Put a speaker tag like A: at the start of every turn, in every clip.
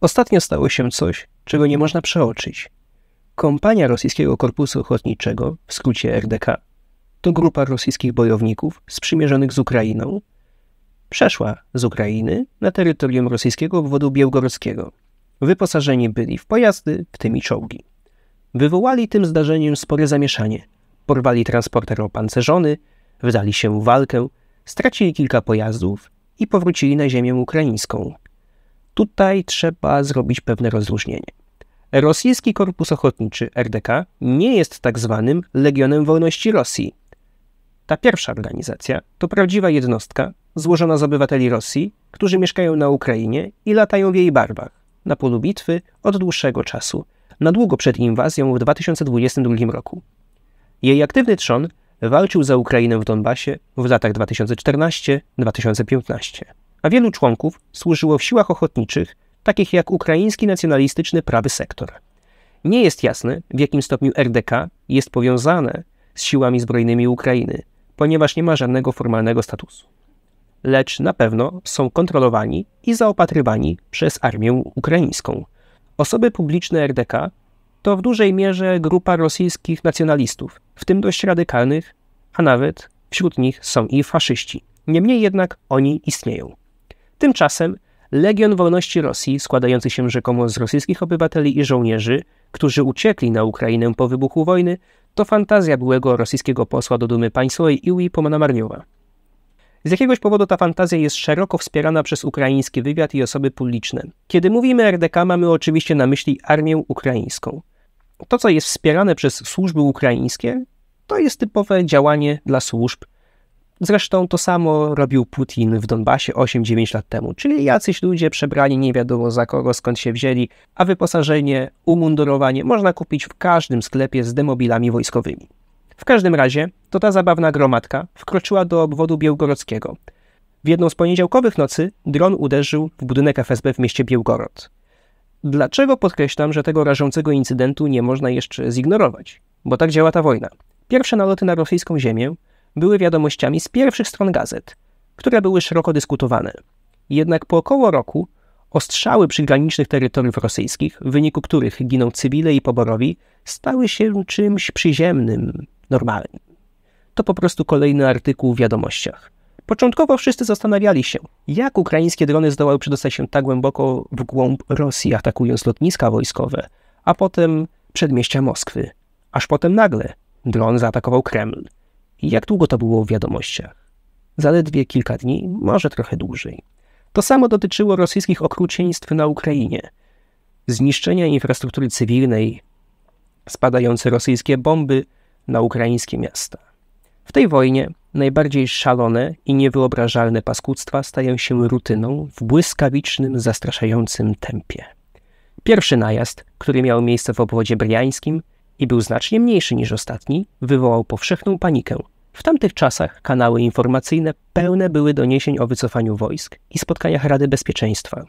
A: Ostatnio stało się coś, czego nie można przeoczyć. Kompania Rosyjskiego Korpusu Ochotniczego, w skrócie RDK, to grupa rosyjskich bojowników sprzymierzonych z Ukrainą, przeszła z Ukrainy na terytorium rosyjskiego obwodu białgorockiego. Wyposażeni byli w pojazdy, w tym i czołgi. Wywołali tym zdarzeniem spore zamieszanie. Porwali transporter opancerzony, wdali się w walkę, stracili kilka pojazdów i powrócili na ziemię ukraińską, Tutaj trzeba zrobić pewne rozróżnienie. Rosyjski Korpus Ochotniczy RDK nie jest tak zwanym Legionem Wolności Rosji. Ta pierwsza organizacja to prawdziwa jednostka złożona z obywateli Rosji, którzy mieszkają na Ukrainie i latają w jej barwach, na polu bitwy od dłuższego czasu, na długo przed inwazją w 2022 roku. Jej aktywny trzon walczył za Ukrainę w Donbasie w latach 2014-2015 a wielu członków służyło w siłach ochotniczych, takich jak ukraiński nacjonalistyczny prawy sektor. Nie jest jasne, w jakim stopniu RDK jest powiązane z siłami zbrojnymi Ukrainy, ponieważ nie ma żadnego formalnego statusu. Lecz na pewno są kontrolowani i zaopatrywani przez armię ukraińską. Osoby publiczne RDK to w dużej mierze grupa rosyjskich nacjonalistów, w tym dość radykalnych, a nawet wśród nich są i faszyści. Niemniej jednak oni istnieją. Tymczasem Legion Wolności Rosji, składający się rzekomo z rosyjskich obywateli i żołnierzy, którzy uciekli na Ukrainę po wybuchu wojny, to fantazja byłego rosyjskiego posła do Dumy Państwowej Iwi Pomonamarniowa. Z jakiegoś powodu ta fantazja jest szeroko wspierana przez ukraiński wywiad i osoby publiczne. Kiedy mówimy RDK, mamy oczywiście na myśli armię ukraińską. To, co jest wspierane przez służby ukraińskie, to jest typowe działanie dla służb Zresztą to samo robił Putin w Donbasie 8-9 lat temu, czyli jacyś ludzie przebrani nie wiadomo za kogo, skąd się wzięli, a wyposażenie, umundurowanie można kupić w każdym sklepie z demobilami wojskowymi. W każdym razie to ta zabawna gromadka wkroczyła do obwodu białgorockiego. W jedną z poniedziałkowych nocy dron uderzył w budynek FSB w mieście Białgorod. Dlaczego podkreślam, że tego rażącego incydentu nie można jeszcze zignorować? Bo tak działa ta wojna. Pierwsze naloty na rosyjską ziemię były wiadomościami z pierwszych stron gazet, które były szeroko dyskutowane. Jednak po około roku ostrzały przygranicznych terytoriów rosyjskich, w wyniku których giną cywile i poborowi, stały się czymś przyziemnym, normalnym. To po prostu kolejny artykuł w wiadomościach. Początkowo wszyscy zastanawiali się, jak ukraińskie drony zdołały przedostać się tak głęboko w głąb Rosji, atakując lotniska wojskowe, a potem przedmieścia Moskwy. Aż potem nagle dron zaatakował Kreml. Jak długo to było w wiadomościach? Zaledwie kilka dni, może trochę dłużej. To samo dotyczyło rosyjskich okrucieństw na Ukrainie. Zniszczenia infrastruktury cywilnej, spadające rosyjskie bomby na ukraińskie miasta. W tej wojnie najbardziej szalone i niewyobrażalne paskudztwa stają się rutyną w błyskawicznym, zastraszającym tempie. Pierwszy najazd, który miał miejsce w obwodzie briańskim, i był znacznie mniejszy niż ostatni, wywołał powszechną panikę. W tamtych czasach kanały informacyjne pełne były doniesień o wycofaniu wojsk i spotkaniach Rady Bezpieczeństwa.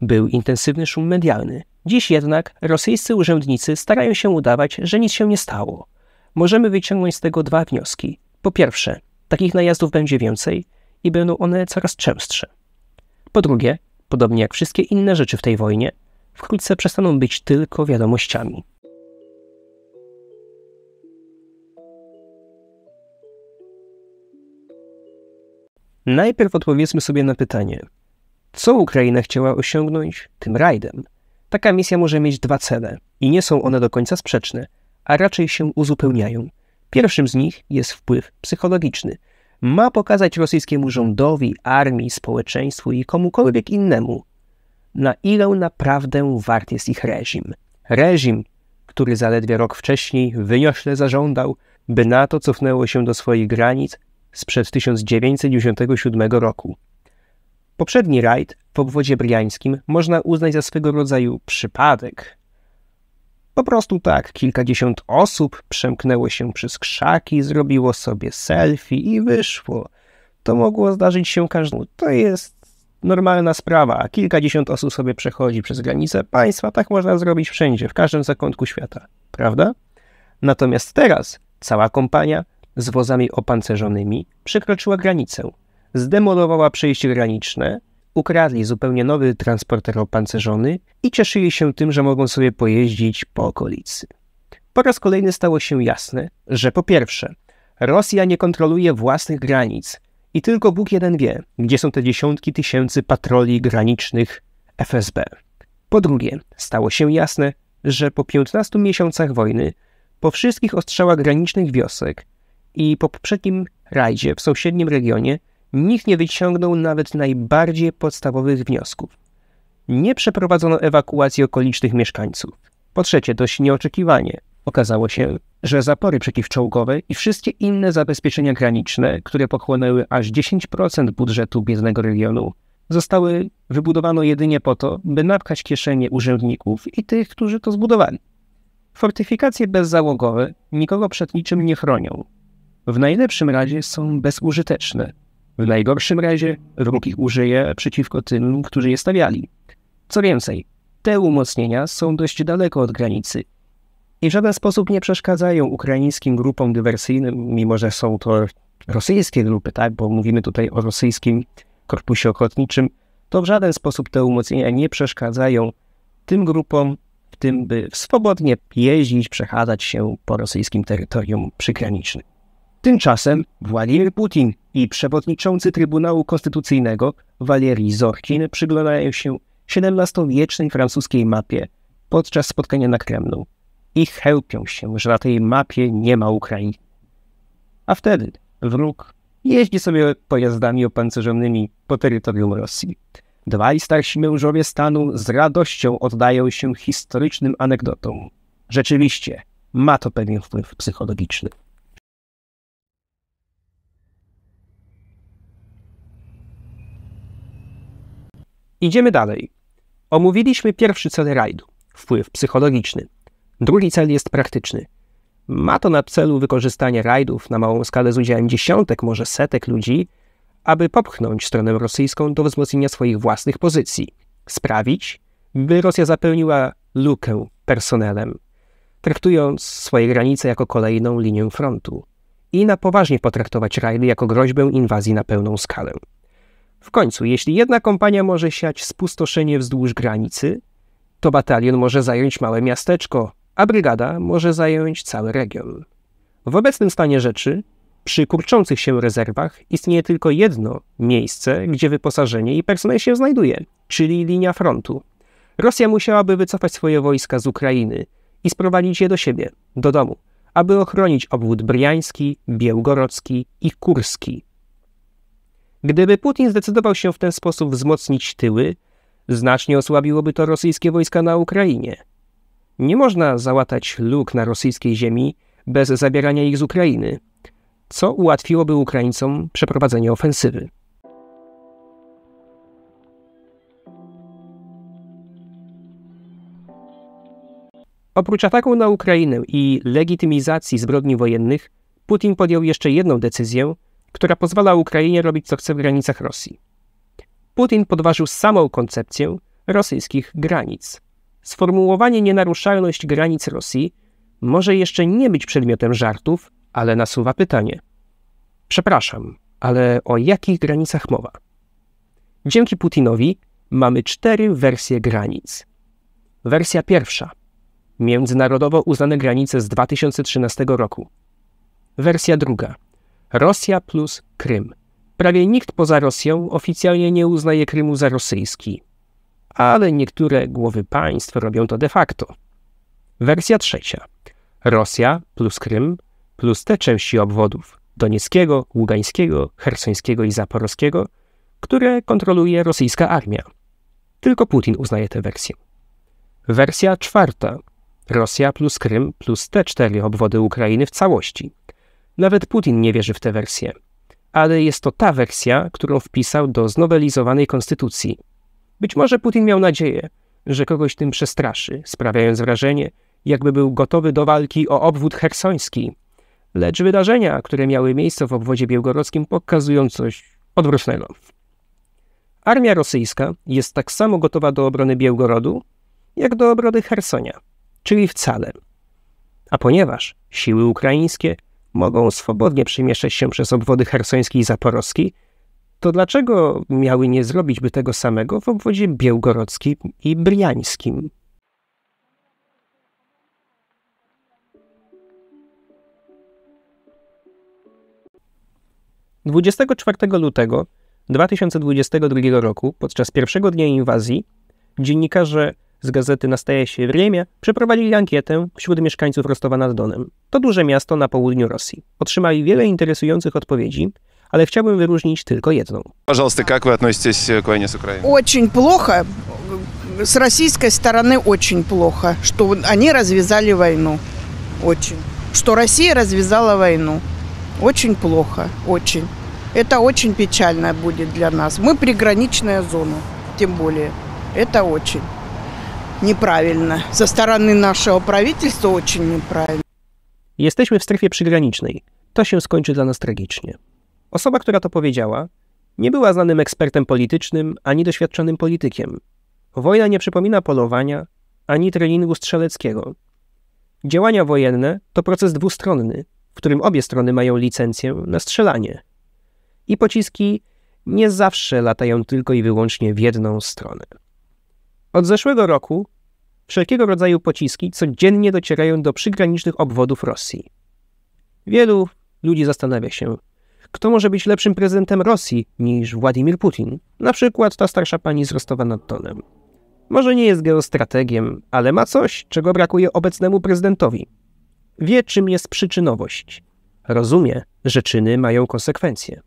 A: Był intensywny szum medialny. Dziś jednak rosyjscy urzędnicy starają się udawać, że nic się nie stało. Możemy wyciągnąć z tego dwa wnioski. Po pierwsze, takich najazdów będzie więcej i będą one coraz częstsze. Po drugie, podobnie jak wszystkie inne rzeczy w tej wojnie, wkrótce przestaną być tylko wiadomościami. Najpierw odpowiedzmy sobie na pytanie, co Ukraina chciała osiągnąć tym rajdem? Taka misja może mieć dwa cele i nie są one do końca sprzeczne, a raczej się uzupełniają. Pierwszym z nich jest wpływ psychologiczny. Ma pokazać rosyjskiemu rządowi, armii, społeczeństwu i komukolwiek innemu, na ile naprawdę wart jest ich reżim. Reżim, który zaledwie rok wcześniej wyniośle zażądał, by NATO cofnęło się do swoich granic sprzed 1997 roku. Poprzedni rajd w obwodzie briańskim można uznać za swego rodzaju przypadek. Po prostu tak, kilkadziesiąt osób przemknęło się przez krzaki, zrobiło sobie selfie i wyszło. To mogło zdarzyć się każdemu. To jest normalna sprawa. Kilkadziesiąt osób sobie przechodzi przez granice państwa. Tak można zrobić wszędzie, w każdym zakątku świata, prawda? Natomiast teraz cała kompania z wozami opancerzonymi przekroczyła granicę, zdemolowała przejście graniczne, ukradli zupełnie nowy transporter opancerzony i cieszyli się tym, że mogą sobie pojeździć po okolicy. Po raz kolejny stało się jasne, że po pierwsze, Rosja nie kontroluje własnych granic i tylko Bóg jeden wie, gdzie są te dziesiątki tysięcy patroli granicznych FSB. Po drugie, stało się jasne, że po 15 miesiącach wojny, po wszystkich ostrzałach granicznych wiosek, i po poprzednim rajdzie w sąsiednim regionie nikt nie wyciągnął nawet najbardziej podstawowych wniosków. Nie przeprowadzono ewakuacji okolicznych mieszkańców. Po trzecie, dość nieoczekiwanie, okazało się, że zapory przeciwczołgowe i wszystkie inne zabezpieczenia graniczne, które pochłonęły aż 10% budżetu biednego regionu, zostały wybudowane jedynie po to, by napchać kieszenie urzędników i tych, którzy to zbudowali. Fortyfikacje bezzałogowe nikogo przed niczym nie chronią, w najlepszym razie są bezużyteczne. W najgorszym razie wróg ich użyje przeciwko tym, którzy je stawiali. Co więcej, te umocnienia są dość daleko od granicy i w żaden sposób nie przeszkadzają ukraińskim grupom dywersyjnym, mimo że są to rosyjskie grupy, tak, bo mówimy tutaj o rosyjskim korpusie ochotniczym, to w żaden sposób te umocnienia nie przeszkadzają tym grupom, w tym by swobodnie jeździć, przechadzać się po rosyjskim terytorium przygranicznym. Tymczasem Władimir Putin i przewodniczący Trybunału Konstytucyjnego Walerii Zorkin przyglądają się XVII-wiecznej francuskiej mapie podczas spotkania na Kremlu i chełpią się, że na tej mapie nie ma Ukrainy. A wtedy wróg jeździ sobie pojazdami opancerzonymi po terytorium Rosji. Dwaj starsi mężowie stanu z radością oddają się historycznym anegdotom. Rzeczywiście, ma to pewien wpływ psychologiczny. Idziemy dalej. Omówiliśmy pierwszy cel rajdu wpływ psychologiczny. Drugi cel jest praktyczny. Ma to na celu wykorzystanie rajdów na małą skalę z udziałem dziesiątek, może setek ludzi, aby popchnąć stronę rosyjską do wzmocnienia swoich własnych pozycji, sprawić, by Rosja zapełniła lukę personelem, traktując swoje granice jako kolejną linię frontu i na poważnie potraktować rajdy jako groźbę inwazji na pełną skalę. W końcu, jeśli jedna kompania może siać spustoszenie wzdłuż granicy, to batalion może zająć małe miasteczko, a brygada może zająć cały region. W obecnym stanie rzeczy, przy kurczących się rezerwach istnieje tylko jedno miejsce, gdzie wyposażenie i personel się znajduje, czyli linia frontu. Rosja musiałaby wycofać swoje wojska z Ukrainy i sprowadzić je do siebie, do domu, aby ochronić obwód briański, białgorodzki i kurski Gdyby Putin zdecydował się w ten sposób wzmocnić tyły, znacznie osłabiłoby to rosyjskie wojska na Ukrainie. Nie można załatać luk na rosyjskiej ziemi bez zabierania ich z Ukrainy, co ułatwiłoby Ukraińcom przeprowadzenie ofensywy. Oprócz ataku na Ukrainę i legitymizacji zbrodni wojennych, Putin podjął jeszcze jedną decyzję, która pozwala Ukrainie robić co chce w granicach Rosji. Putin podważył samą koncepcję rosyjskich granic. Sformułowanie nienaruszalność granic Rosji może jeszcze nie być przedmiotem żartów, ale nasuwa pytanie. Przepraszam, ale o jakich granicach mowa? Dzięki Putinowi mamy cztery wersje granic. Wersja pierwsza. Międzynarodowo uznane granice z 2013 roku. Wersja druga Rosja plus Krym. Prawie nikt poza Rosją oficjalnie nie uznaje Krymu za rosyjski, ale niektóre głowy państw robią to de facto. Wersja trzecia. Rosja plus Krym plus te części obwodów Donieckiego, Ługańskiego, Hersońskiego i Zaporowskiego, które kontroluje rosyjska armia. Tylko Putin uznaje tę wersję. Wersja czwarta. Rosja plus Krym plus te cztery obwody Ukrainy w całości – nawet Putin nie wierzy w tę wersję. Ale jest to ta wersja, którą wpisał do znowelizowanej konstytucji. Być może Putin miał nadzieję, że kogoś tym przestraszy, sprawiając wrażenie, jakby był gotowy do walki o obwód hersoński. Lecz wydarzenia, które miały miejsce w obwodzie białgorodzkim, pokazują coś odwrotnego. Armia rosyjska jest tak samo gotowa do obrony Białgorodu, jak do obrony Hersonia, czyli wcale. A ponieważ siły ukraińskie mogą swobodnie przemieszczać się przez obwody hersoński i zaporowski, to dlaczego miały nie zrobić by tego samego w obwodzie białgorodzkim i briańskim? Dwudziestego czwartego lutego 2022 roku, podczas pierwszego dnia inwazji, dziennikarze z gazety «Настоящее Время przeprowadzili ankietę wśród mieszkańców Rostowa nad Donem. To duże miasto na południu Rosji. Otrzymali wiele interesujących odpowiedzi, ale chciałbym wyróżnić tylko jedną. Пожалуйста, как вы относитесь к войне с Украиной? Очень плохо. С российской стороны очень плохо, что они развязали войну. Очень. Что Россия развязала войну. Очень плохо, очень. Это очень печально будет для нас. Мы приграничная зона, тем более. Это очень. неправильно. Со стороны нашего правительства очень неправильно. Jesteśmy w strefie przygranicznej. To się skończy dla nas tragicznie. Osoba, która to powiedziała, nie była znanym ekspertem politycznym ani doświadczonym politykiem. Wojna nie przypomina polowania ani treningu strzeleckiego. Działania wojenne to proces dwustronny, w którym obie strony mają licencję na strzelanie. I pociski nie zawsze latają tylko i wyłącznie w jedną stronę. Od zeszłego roku wszelkiego rodzaju pociski codziennie docierają do przygranicznych obwodów Rosji. Wielu ludzi zastanawia się, kto może być lepszym prezydentem Rosji niż Władimir Putin, na przykład ta starsza pani z Rostowa nad Może nie jest geostrategiem, ale ma coś, czego brakuje obecnemu prezydentowi. Wie, czym jest przyczynowość. Rozumie, że czyny mają konsekwencje.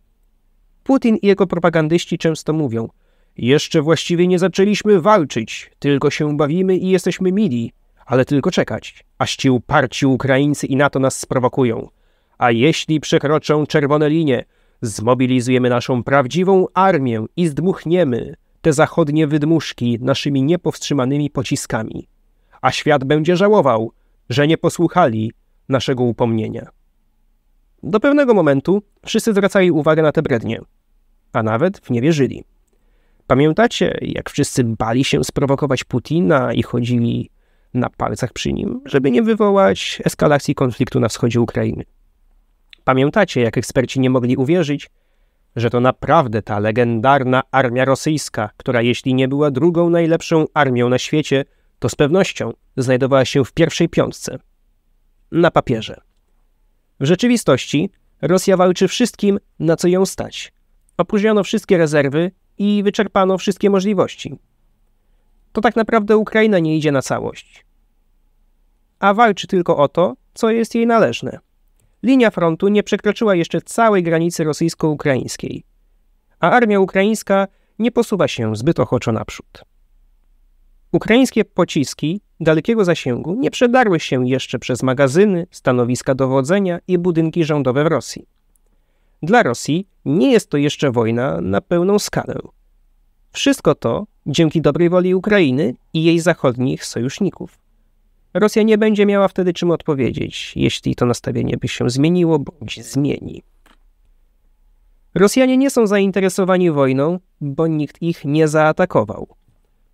A: Putin i jego propagandyści często mówią, jeszcze właściwie nie zaczęliśmy walczyć, tylko się bawimy i jesteśmy mili, ale tylko czekać, aż ci uparci Ukraińcy i NATO nas sprowokują. A jeśli przekroczą czerwone linie, zmobilizujemy naszą prawdziwą armię i zdmuchniemy te zachodnie wydmuszki naszymi niepowstrzymanymi pociskami. A świat będzie żałował, że nie posłuchali naszego upomnienia. Do pewnego momentu wszyscy zwracali uwagę na te brednie, a nawet w nie wierzyli. Pamiętacie, jak wszyscy bali się sprowokować Putina i chodzili na palcach przy nim, żeby nie wywołać eskalacji konfliktu na wschodzie Ukrainy? Pamiętacie, jak eksperci nie mogli uwierzyć, że to naprawdę ta legendarna armia rosyjska, która jeśli nie była drugą najlepszą armią na świecie, to z pewnością znajdowała się w pierwszej piątce. Na papierze. W rzeczywistości Rosja walczy wszystkim, na co ją stać. Opóźniono wszystkie rezerwy i wyczerpano wszystkie możliwości. To tak naprawdę Ukraina nie idzie na całość, a walczy tylko o to, co jest jej należne. Linia frontu nie przekroczyła jeszcze całej granicy rosyjsko-ukraińskiej, a armia ukraińska nie posuwa się zbyt ochoczo naprzód. Ukraińskie pociski dalekiego zasięgu nie przedarły się jeszcze przez magazyny, stanowiska dowodzenia i budynki rządowe w Rosji. Dla Rosji nie jest to jeszcze wojna na pełną skalę. Wszystko to dzięki dobrej woli Ukrainy i jej zachodnich sojuszników. Rosja nie będzie miała wtedy czym odpowiedzieć, jeśli to nastawienie by się zmieniło bądź zmieni. Rosjanie nie są zainteresowani wojną, bo nikt ich nie zaatakował.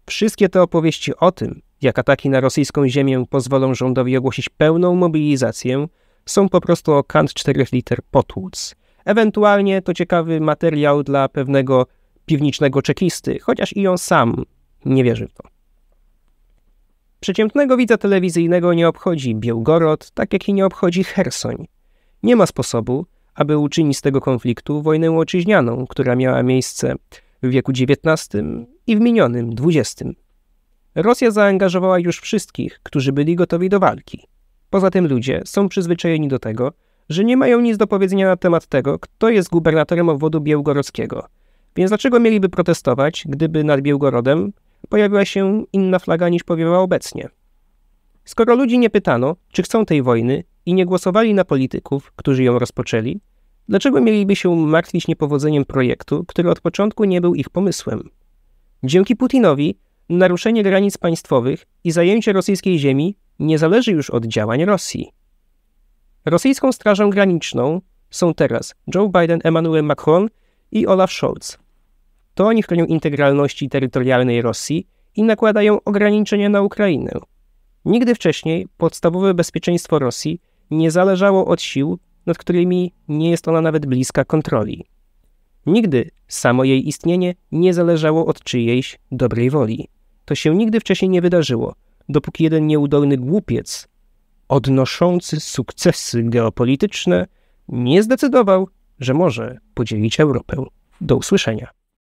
A: Wszystkie te opowieści o tym, jak ataki na rosyjską ziemię pozwolą rządowi ogłosić pełną mobilizację, są po prostu o kant czterech liter potłuc – Ewentualnie to ciekawy materiał dla pewnego piwnicznego czekisty, chociaż i on sam nie wierzy w to. Przeciętnego widza telewizyjnego nie obchodzi Białgorod, tak jak i nie obchodzi Hersoń. Nie ma sposobu, aby uczynić z tego konfliktu wojnę łoczyźnianą, która miała miejsce w wieku XIX i w minionym XX. Rosja zaangażowała już wszystkich, którzy byli gotowi do walki. Poza tym ludzie są przyzwyczajeni do tego, że nie mają nic do powiedzenia na temat tego, kto jest gubernatorem obwodu Białgorodzkiego. Więc dlaczego mieliby protestować, gdyby nad Białgorodem pojawiła się inna flaga niż powiewa obecnie? Skoro ludzi nie pytano, czy chcą tej wojny i nie głosowali na polityków, którzy ją rozpoczęli, dlaczego mieliby się martwić niepowodzeniem projektu, który od początku nie był ich pomysłem? Dzięki Putinowi naruszenie granic państwowych i zajęcie rosyjskiej ziemi nie zależy już od działań Rosji. Rosyjską Strażą Graniczną są teraz Joe Biden, Emmanuel Macron i Olaf Scholz. To oni chronią integralności terytorialnej Rosji i nakładają ograniczenia na Ukrainę. Nigdy wcześniej podstawowe bezpieczeństwo Rosji nie zależało od sił, nad którymi nie jest ona nawet bliska kontroli. Nigdy samo jej istnienie nie zależało od czyjejś dobrej woli. To się nigdy wcześniej nie wydarzyło, dopóki jeden nieudolny głupiec odnoszący sukcesy geopolityczne nie zdecydował, że może podzielić Europę. Do usłyszenia.